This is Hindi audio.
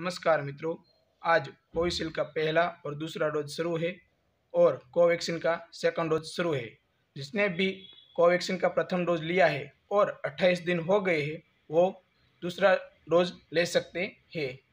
नमस्कार मित्रों आज कोविशील्ड का पहला और दूसरा डोज शुरू है और कोवैक्सीन का सेकंड डोज शुरू है जिसने भी कोवैक्सीन का प्रथम डोज लिया है और 28 दिन हो गए हैं वो दूसरा डोज ले सकते हैं